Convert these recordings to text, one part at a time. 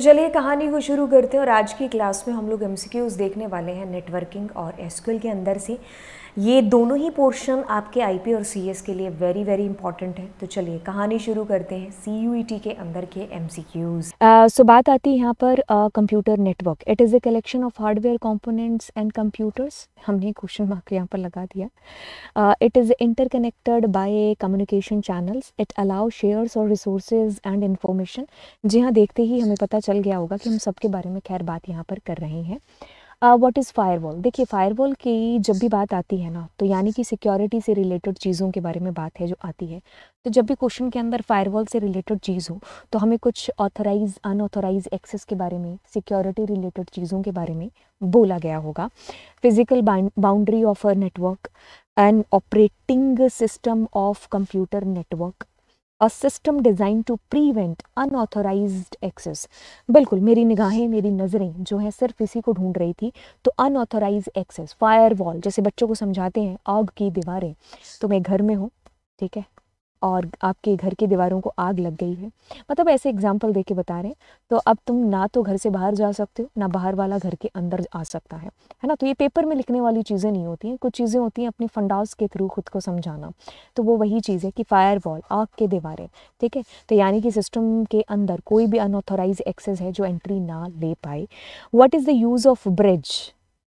चलिए कहानी को शुरू करते हैं और आज की क्लास में हम लोग एमसीक्यूज़ देखने वाले हैं नेटवर्किंग और एसक्यूएल के अंदर से ये दोनों ही पोर्शन आपके आई और सी के लिए वेरी वेरी इंपॉर्टेंट है तो चलिए कहानी शुरू करते हैं सी टी e के अंदर के एम सी क्यूज सो बात आती है यहाँ पर computer network it is a collection of hardware components and computers हमने क्वेश्चन मार्क यहाँ पर लगा दिया it is interconnected by communication channels it allow shares और रिसोर्सेज एंड इन्फॉर्मेशन जी हाँ देखते ही हमें पता चल गया होगा कि हम सबके बारे में खैर बात यहाँ पर कर रहे हैं व्हाट इज़ फायरवॉल देखिए फायरवॉल की जब भी बात आती है ना तो यानी कि सिक्योरिटी से रिलेटेड चीज़ों के बारे में बात है जो आती है तो जब भी क्वेश्चन के अंदर फायरवॉल से रिलेटेड चीज़ हो तो हमें कुछ ऑथराइज अनऑथराइज एक्सेस के बारे में सिक्योरिटी रिलेटेड चीज़ों के बारे में बोला गया होगा physical boundary of a network and operating system of computer network a system design to prevent unauthorise access बिल्कुल मेरी निगाहें मेरी नज़रें जो है सिर्फ इसी को ढूंढ रही थी तो अनऑथोराइज एक्सेस फायर वॉल जैसे बच्चों को समझाते हैं आग की दीवारें तो मैं घर में हूँ ठीक है और आपके घर की दीवारों को आग लग गई है मतलब ऐसे एग्जाम्पल दे के बता रहे हैं तो अब तुम ना तो घर से बाहर जा सकते हो ना बाहर वाला घर के अंदर आ सकता है है ना तो ये पेपर में लिखने वाली चीज़ें नहीं होती हैं कुछ चीज़ें होती हैं अपनी फंडाउस के थ्रू खुद को समझाना तो वो वही चीज़ है कि फायर वॉल आग के दीवारें ठीक है तो यानी कि सिस्टम के अंदर कोई भी अनऑथोराइज एक्सेस है जो एंट्री ना ले पाए what is the use of bridge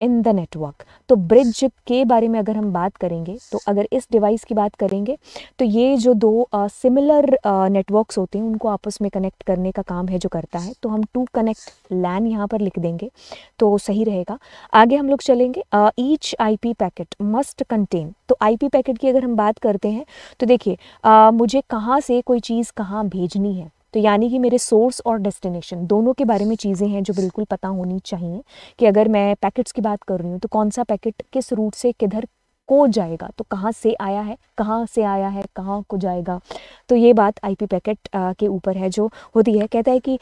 in the network तो ब्रिज के बारे में अगर हम बात करेंगे तो अगर इस डिवाइस की बात करेंगे तो ये जो दो सिमिलर नेटवर्क्स होते हैं उनको आपस में कनेक्ट करने का काम है जो करता है तो हम टू कनेक्ट लैन यहाँ पर लिख देंगे तो सही रहेगा आगे हम लोग चलेंगे each IP packet must contain तो आईपी पैकेट की अगर हम बात करते हैं तो देखिए मुझे कहाँ से कोई चीज़ कहाँ भेजनी है तो यानी कि मेरे सोर्स और डेस्टिनेशन दोनों के बारे में चीज़ें हैं जो बिल्कुल पता होनी चाहिए कि अगर मैं पैकेट्स की बात कर रही हूँ तो कौन सा पैकेट किस रूट से किधर को जाएगा तो कहाँ से आया है कहाँ से आया है कहाँ को जाएगा तो ये बात आईपी पैकेट के ऊपर है जो होती है कहता है कि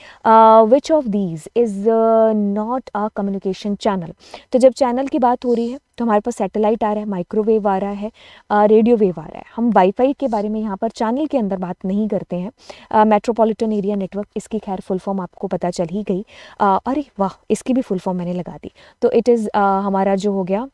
which of these is not a communication channel तो जब चैनल की बात हो रही है तो हमारे पास सैटेलाइट आ रहा है माइक्रोवेव आ रहा है रेडियो वेव आ रहा है हम वाईफाई के बारे में यहाँ पर चैनल के अंदर बात नहीं करते हैं मेट्रोपॉलिटन एरिया नेटवर्क इसकी खैर फुल फॉर्म आपको पता चल ही गई uh, अरे वाह इसकी भी फुल फॉर्म मैंने लगा दी तो इट इज़ uh, हमारा जो हो गया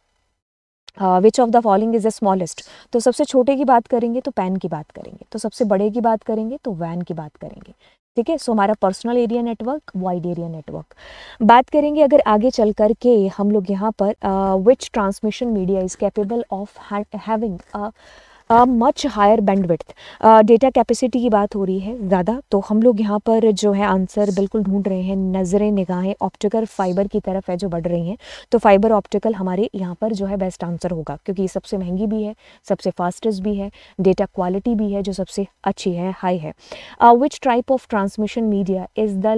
which of the following is the smallest तो सबसे छोटे की बात करेंगे तो पैन की बात करेंगे तो सबसे बड़े की बात करेंगे तो वैन की बात करेंगे ठीक है सो हमारा personal area network wide area network बात करेंगे अगर आगे चल कर के हम लोग यहाँ पर which transmission media is capable of having much higher bandwidth data capacity की बात हो रही है ज़्यादा तो हम लोग यहाँ पर जो है आंसर बिल्कुल ढूंढ रहे हैं नज़रें निगाहें ऑप्टिकल फाइबर की तरफ है जो बढ़ रही हैं तो फाइबर ऑप्टिकल हमारे यहाँ पर जो है बेस्ट आंसर होगा क्योंकि ये सबसे महंगी भी है सबसे फास्टेस्ट भी है डेटा क्वालिटी भी है जो सबसे अच्छी है हाई है which type of transmission media is the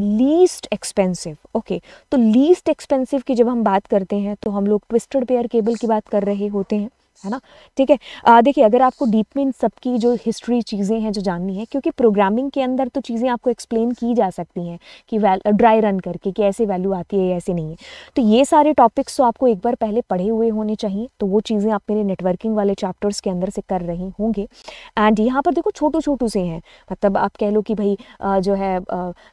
least expensive okay तो लीस्ट एक्सपेंसिव की जब हम बात करते हैं तो हम लोग ट्विस्टेड पेयर केबल की बात कर रहे होते हैं है ना ठीक है देखिए अगर आपको डीप में इन सब की जो हिस्ट्री चीज़ें हैं जो जाननी है क्योंकि प्रोग्रामिंग के अंदर तो चीज़ें आपको एक्सप्लेन की जा सकती हैं कि ड्राई रन करके कि ऐसे वैल्यू आती है ऐसे नहीं है तो ये सारे टॉपिक्स तो आपको एक बार पहले पढ़े हुए होने चाहिए तो वो चीज़ें आप मेरे नेटवर्किंग वाले चैप्टर्स के अंदर से कर रहे होंगे एंड यहाँ पर देखो छोटू छोटू से हैं मतलब आप कह लो कि भाई जो है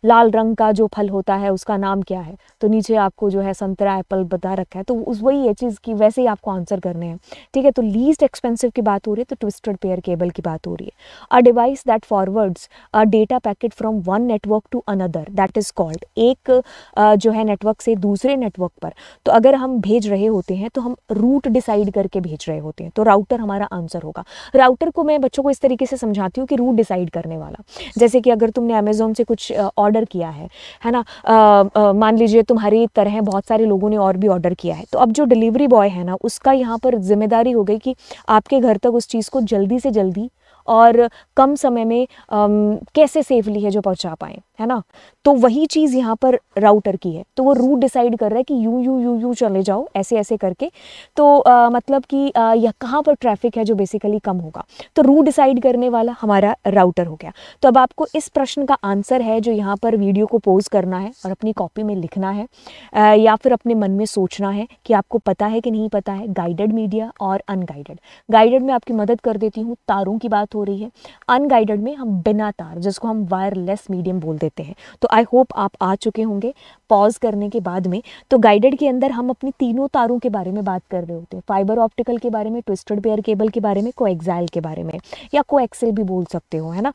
लाल रंग का जो फल होता है उसका नाम क्या है तो नीचे आपको जो है संतरा एप्पल बता रखा है तो उस वही है चीज़ की वैसे ही आपको आंसर करने हैं ठीक है है तो लीस्ट एक्सपेंसिव की बात हो रही है तो ट्विस्टेड पेयर केबल की बात हो रही है a device that forwards a data packet from one network to another that is called एक uh, जो है नेटवर्क से दूसरे नेटवर्क पर तो अगर हम भेज रहे होते हैं तो हम रूट डिसाइड करके भेज रहे होते हैं तो राउटर हमारा आंसर होगा राउटर को मैं बच्चों को इस तरीके से समझाती हूँ कि रूट डिसाइड करने वाला जैसे कि अगर तुमने अमेजोन से कुछ ऑर्डर uh, किया है है ना uh, uh, मान लीजिए तुम्हारी तरह बहुत सारे लोगों ने और भी ऑर्डर किया है तो अब जो डिलीवरी बॉय है ना उसका यहाँ पर जिम्मेदारी हो गई कि आपके घर तक उस चीज़ को जल्दी से जल्दी और कम समय में अम, कैसे सेफली है जो पहुंचा पाएँ है ना तो वही चीज़ यहाँ पर राउटर की है तो वो रूट डिसाइड कर रहा है कि यू यू यू यू चले जाओ ऐसे ऐसे करके तो आ, मतलब कि यह कहाँ पर ट्रैफिक है जो बेसिकली कम होगा तो रूट डिसाइड करने वाला हमारा राउटर हो गया तो अब आपको इस प्रश्न का आंसर है जो यहाँ पर वीडियो को पोज करना है और अपनी कॉपी में लिखना है आ, या फिर अपने मन में सोचना है कि आपको पता है कि नहीं पता है गाइडेड मीडिया और अनगाइडेड गाइडेड में आपकी मदद कर देती हूँ तारों की बात बात हो रही है अनगाइडेड में हम बिना तार जिसको हम वायरलेस मीडियम बोल देते हैं तो आई होप आप आ चुके होंगे पॉज करने के बाद में तो गाइडेड के अंदर हम अपनी तीनों तारों के बारे में बात कर रहे होते हैं फाइबर ऑप्टिकल के बारे में ट्विस्टेड पेयर केबल के बारे में को के बारे में या को भी बोल सकते हो है ना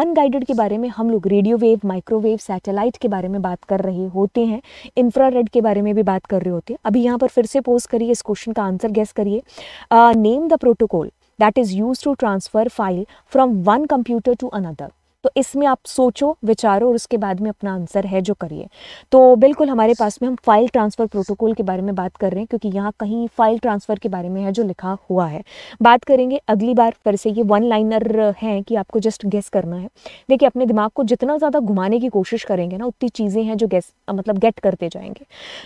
अनगाइडेड uh, के बारे में हम लोग रेडियो वेव माइक्रोवेव सैटेलाइट के बारे में बात कर रहे होते हैं इंफ्रारेड के बारे में भी बात कर रहे होते हैं अभी यहाँ पर फिर से पोज करिए इस क्वेश्चन का आंसर गैस करिए name the protocol that is use to transfer file from one computer to another तो इसमें आप सोचो विचारो और उसके बाद में अपना आंसर है जो करिए तो बिल्कुल हमारे पास में हम फाइल ट्रांसफ़र प्रोटोकॉल के बारे में बात कर रहे हैं क्योंकि यहाँ कहीं फ़ाइल ट्रांसफ़र के बारे में है जो लिखा हुआ है बात करेंगे अगली बार फिर से ये वन लाइनर हैं कि आपको जस्ट गेस करना है देखिए अपने दिमाग को जितना ज़्यादा घुमाने की कोशिश करेंगे ना उतनी चीज़ें हैं जो गैस मतलब गेट करते जाएंगे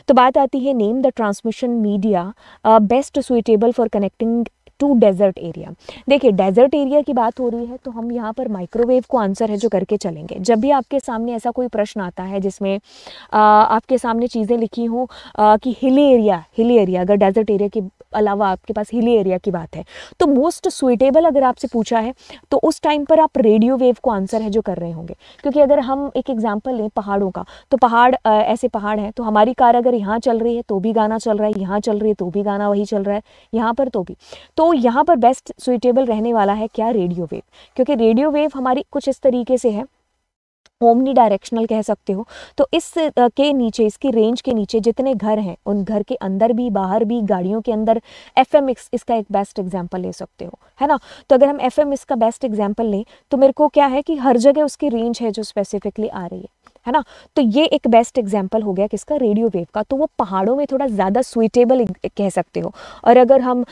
तो बात आती है name the transmission media best suitable for connecting to desert area देखिए डेजर्ट एरिया की बात हो रही है तो हम यहाँ पर माइक्रोवेव को आंसर है जो करके चलेंगे जब भी आपके सामने ऐसा कोई प्रश्न आता है जिसमें आपके सामने चीज़ें लिखी हों कि हिली एरिया हिली एरिया अगर डेजर्ट एरिया के अलावा आपके पास हिली एरिया की बात है तो मोस्ट सुइटेबल अगर आपसे पूछा है तो उस टाइम पर आप रेडियो वेव को आंसर है जो कर रहे होंगे क्योंकि अगर हम एक एग्जाम्पल लें पहाड़ों का तो पहाड़ ऐसे पहाड़ हैं तो हमारी कार अगर यहाँ चल रही है तो भी गाना चल रहा है यहाँ चल रही है तो भी गाना वही चल रहा है यहाँ पर तो भी तो तो यहाँ पर बेस्ट सुइटेबल रहने वाला है क्या रेडियो वेव क्योंकि रेडियो वेव हमारी कुछ इस तरीके से है ओमनी डायरेक्शनल कह सकते हो तो इस के नीचे इसकी रेंज के नीचे जितने घर हैं उन घर के अंदर भी बाहर भी गाड़ियों के अंदर एफ एम इसका एक बेस्ट एग्जाम्पल ले सकते हो है ना तो अगर हम एफ एम इसका बेस्ट एग्जाम्पल लें तो मेरे को क्या है कि हर जगह उसकी रेंज है जो स्पेसिफिकली आ रही है है ना तो ये एक बेस्ट एग्जाम्पल हो गया किसका रेडियो वेव का तो वो पहाड़ों में थोड़ा ज़्यादा सुइटेबल कह सकते हो और अगर हम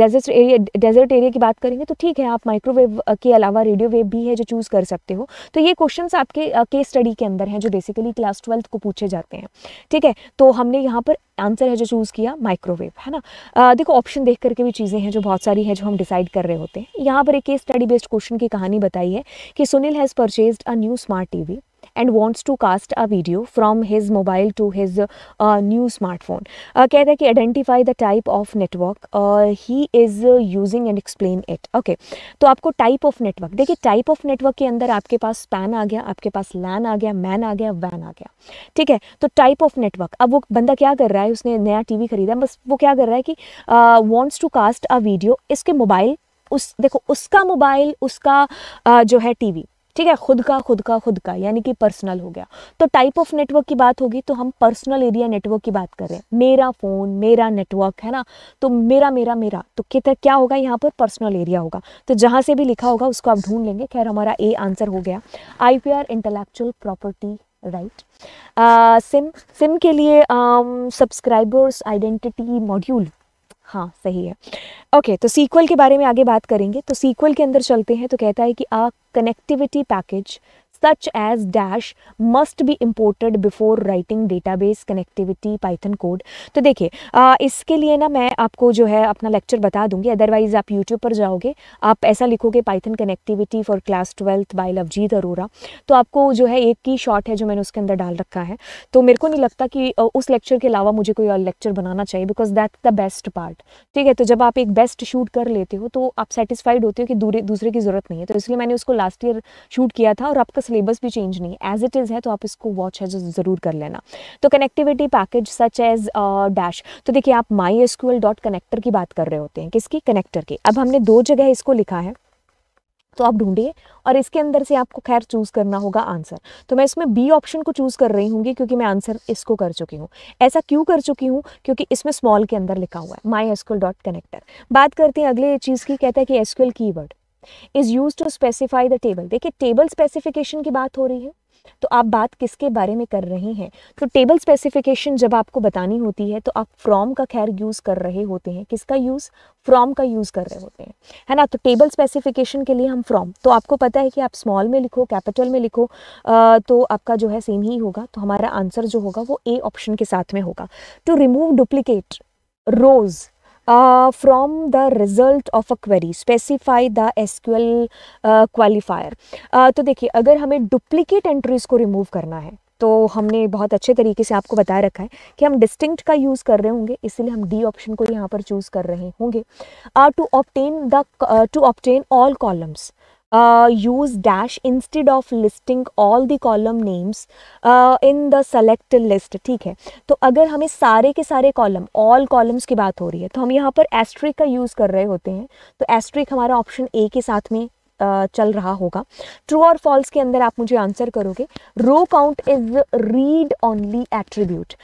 डेजर्ट एरिया डेजर्ट एरिया की बात करेंगे तो ठीक है आप माइक्रोवेव के अलावा रेडियो वेव भी है जो चूज़ कर सकते हो तो ये क्वेश्चन आपके केस स्टडी के अंदर हैं जो बेसिकली क्लास ट्वेल्थ को पूछे जाते हैं ठीक है तो हमने यहाँ पर आंसर है जो चूज़ किया माइक्रोवेव है ना आ, देखो ऑप्शन देख करके भी चीज़ें हैं जो बहुत सारी हैं जो हम डिसाइड कर रहे होते हैं यहाँ पर एक केस स्टडी बेस्ड क्वेश्चन की कहानी बताई है कि Sunil has purchase a new smart TV and wants to cast a video from his mobile to his new smartphone कहते हैं कि identify the type of network he is using and explain it okay तो आपको type of network देखिए type of network के अंदर आपके पास span आ गया आपके पास लैन आ गया मैन आ गया वैन आ गया ठीक है तो टाइप ऑफ नेटवर्क अब वो बंदा क्या कर रहा है उसने नया वी खरीदा बस वो क्या कर रहा है कि wants to cast a video इसके मोबाइल उस देखो उसका मोबाइल उसका आ, uh, जो है टीवी ठीक है खुद का खुद का खुद का यानी कि पर्सनल हो गया तो टाइप ऑफ नेटवर्क की बात होगी तो हम पर्सनल एरिया नेटवर्क की बात कर रहे हैं मेरा फ़ोन मेरा नेटवर्क है ना तो मेरा मेरा मेरा तो कितना क्या होगा यहाँ पर पर्सनल एरिया होगा तो जहाँ से भी लिखा होगा उसको आप ढूंढ लेंगे खैर हमारा ए आंसर हो गया I P R intellectual property right SIM SIM के लिए सब्सक्राइबर्स आइडेंटिटी मॉड्यूल हाँ सही है ओके okay, तो सीक्वल के बारे में आगे बात करेंगे तो सीक्वल के अंदर चलते हैं तो कहता है कि आ connectivity package such as dash must be imported before writing database connectivity python code तो देखिए इसके लिए ना मैं आपको जो है अपना लेक्चर बता दूंगी अदरवाइज आप यूट्यूब पर जाओगे आप ऐसा लिखोगे Python connectivity for class twelfth by Lovejeet Arora तो आपको जो है एक की शॉट है जो मैंने उसके अंदर डाल रखा है तो मेरे को नहीं लगता कि उस लेक्चर के अलावा मुझे कोई और लेक्चर बनाना चाहिए because that the best part ठीक है तो जब आप एक बेस्ट शूट कर लेते हो तो आप सेटिस्फाइड होते हो कि दूसरे की ज़रूरत नहीं है तो इसलिए मैंने उसको लास्ट ईयर शूट किया था और आपका सिलेबस भी चेंज नहीं एज इट इज़ है तो आप इसको वॉच है ज़रूर कर लेना तो connectivity package such as dash तो देखिए आप माई एस डॉट कनेक्टर की बात कर रहे होते हैं किसकी कनेक्टर की अब हमने दो जगह इसको लिखा है तो आप ढूंढिए और इसके अंदर से आपको खैर चूज़ करना होगा आंसर तो मैं इसमें बी ऑप्शन को चूज़ कर रही हूँ क्योंकि मैं आंसर इसको कर चुकी हूँ ऐसा क्यों कर चुकी हूँ क्योंकि इसमें स्मॉल के अंदर लिखा हुआ है माई एस डॉट कनेक्टर बात करते हैं अगले चीज़ की कहता है कि S Q L is use to specify the table देखिए टेबल स्पेसिफिकेशन की बात हो रही है तो आप बात किसके बारे में कर रहे हैं तो टेबल स्पेसिफिकेशन जब आपको बतानी होती है तो आप फ्रॉम का खैर यूज़ कर रहे होते हैं किसका यूज़ फ्रॉम का यूज़ कर रहे होते हैं है ना तो टेबल स्पेसिफिकेशन के लिए हम फ्रॉम तो आपको पता है कि आप स्मॉल में लिखो कैपिटल में लिखो आ, तो आपका जो है सेम ही होगा तो हमारा आंसर जो होगा वो ए ऑप्शन के साथ में होगा to remove duplicate rows uh, from the result of a query specify the SQL uh, qualifier uh, तो देखिए अगर हमें duplicate entries को remove करना है तो हमने बहुत अच्छे तरीके से आपको बता रखा है कि हम डिस्टिंक्ट का यूज़ कर रहे होंगे इसीलिए हम डी ऑप्शन को यहाँ पर चूज़ कर रहे होंगे to obtain the to obtain all columns uh, use dash instead of listing all the column names uh, in the select list ठीक है तो अगर हमें सारे के सारे कॉलम all columns की बात हो रही है तो हम यहाँ पर एस्ट्रिक का यूज़ कर रहे होते हैं तो एस्ट्रिक हमारा ऑप्शन ए के साथ में चल रहा होगा ट्रू और फॉल्स के अंदर आप मुझे आंसर करोगे row count is read only attribute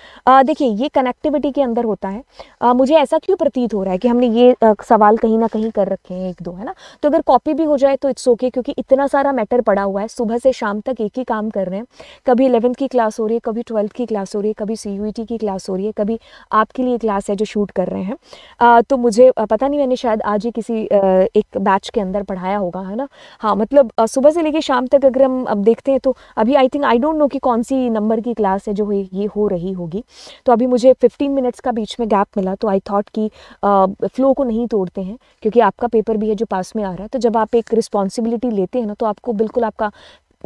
देखिए ये कनेक्टिविटी के अंदर होता है uh, मुझे ऐसा क्यों प्रतीत हो रहा है कि हमने ये uh, सवाल कहीं ना कहीं कर रखे हैं एक दो है ना तो अगर कॉपी भी हो जाए तो इट्स ओके okay, क्योंकि इतना सारा मैटर पड़ा हुआ है सुबह से शाम तक एक ही काम कर रहे हैं कभी इलेवंथ की क्लास हो रही है कभी ट्वेल्थ की क्लास हो रही है कभी सी e की क्लास हो रही है कभी आपके लिए क्लास है जो शूट कर रहे हैं uh, तो मुझे पता नहीं मैंने शायद आज ही किसी एक बैच के अंदर पढ़ाया होगा है ना ना हाँ मतलब सुबह से लेके शाम तक अगर हम अब देखते हैं तो अभी I think I don't know कि कौन सी नंबर की क्लास है जो ये हो रही होगी तो अभी मुझे फिफ्टीन मिनट्स का बीच में गैप मिला तो आई थॉट कि फ्लो को नहीं तोड़ते हैं क्योंकि आपका पेपर भी है जो पास में आ रहा है तो जब आप एक रिस्पॉन्सिबिलिटी लेते हैं ना तो आपको बिल्कुल आपका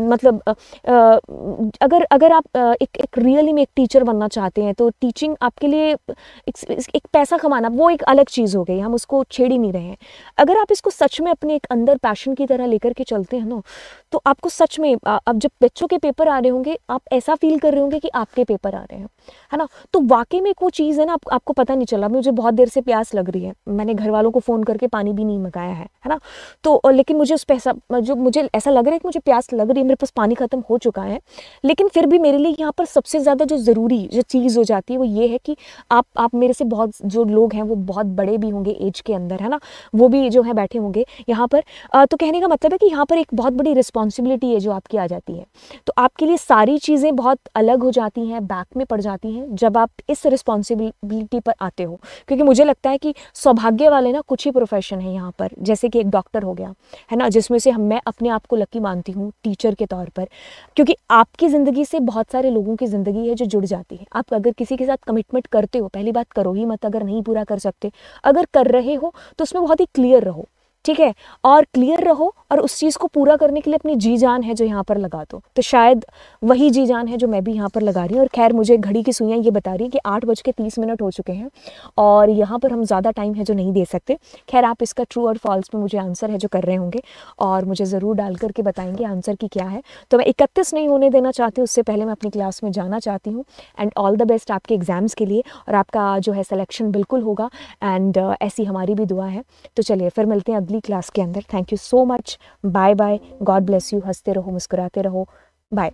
मतलब अगर अगर आप एक एक रियली में एक टीचर बनना चाहते हैं तो टीचिंग आपके लिए एक, एक पैसा कमाना वो एक अलग चीज़ हो गई हम उसको छेड़ ही नहीं रहे हैं अगर आप इसको सच में अपने एक अंदर पैशन की तरह लेकर के चलते हैं ना तो आपको सच में अब जब बच्चों के पेपर आ रहे होंगे आप ऐसा फील कर रहे होंगे कि आपके पेपर आ रहे हैं है ना तो वाकई में एक वो चीज़ है ना आप, आपको पता नहीं चला मुझे बहुत देर से प्यास लग रही है मैंने घर वालों को फ़ोन करके पानी भी नहीं मंगाया है है ना तो लेकिन मुझे उस पैसा जो मुझे ऐसा लग रहा है कि मुझे प्यास लग रही लिए मेरे पास पानी ख़त्म हो चुका है लेकिन फिर भी मेरे लिए यहाँ पर सबसे ज़्यादा जो ज़रूरी जो चीज़ हो जाती है वो ये है कि आप आप मेरे से बहुत जो लोग हैं वो बहुत बड़े भी होंगे एज के अंदर है ना वो भी जो है बैठे होंगे यहाँ पर तो कहने का मतलब है कि यहाँ पर एक बहुत बड़ी रिस्पॉन्सिबिलिटी है जो आपकी आ जाती है तो आपके लिए सारी चीज़ें बहुत अलग हो जाती हैं बैक में पड़ जाती हैं जब आप इस रिस्पॉन्सिबिलिटी पर आते हो क्योंकि मुझे लगता है कि सौभाग्य वाले ना कुछ ही प्रोफेशन है यहाँ पर जैसे कि एक डॉक्टर हो गया है ना जिसमें से हम मैं अपने आप को लकी मानती हूँ टीचर मेंटर के तौर पर क्योंकि आपकी ज़िंदगी से बहुत सारे लोगों की ज़िंदगी है जो जुड़ जाती है आप अगर किसी के साथ कमिटमेंट करते हो पहली बात करो ही मत अगर नहीं पूरा कर सकते अगर कर रहे हो तो उसमें बहुत ही क्लियर रहो ठीक है और क्लियर रहो और उस चीज़ को पूरा करने के लिए अपनी जी जान है जो यहाँ पर लगा दो तो शायद वही जी जान है जो मैं भी यहाँ पर लगा रही हूँ और खैर मुझे घड़ी की सुइयाँ ये बता रही है कि आठ बज के तीस मिनट हो चुके हैं और यहाँ पर हम ज़्यादा टाइम है जो नहीं दे सकते खैर आप इसका ट्रू और फॉल्स में मुझे आंसर है जो कर रहे होंगे और मुझे ज़रूर डाल करके बताएंगे आंसर की क्या है तो मैं इकतीस नहीं होने देना चाहती हूँ उससे पहले मैं अपनी क्लास में जाना चाहती हूँ एंड ऑल द बेस्ट आपके एग्ज़ाम्स के लिए और आपका जो है सलेक्शन बिल्कुल होगा एंड ऐसी हमारी भी दुआ है तो चलिए फिर मिलते हैं अगली क्लास के अंदर thank you so much bye bye God bless you हंसते रहो मुस्कुराते रहो बाय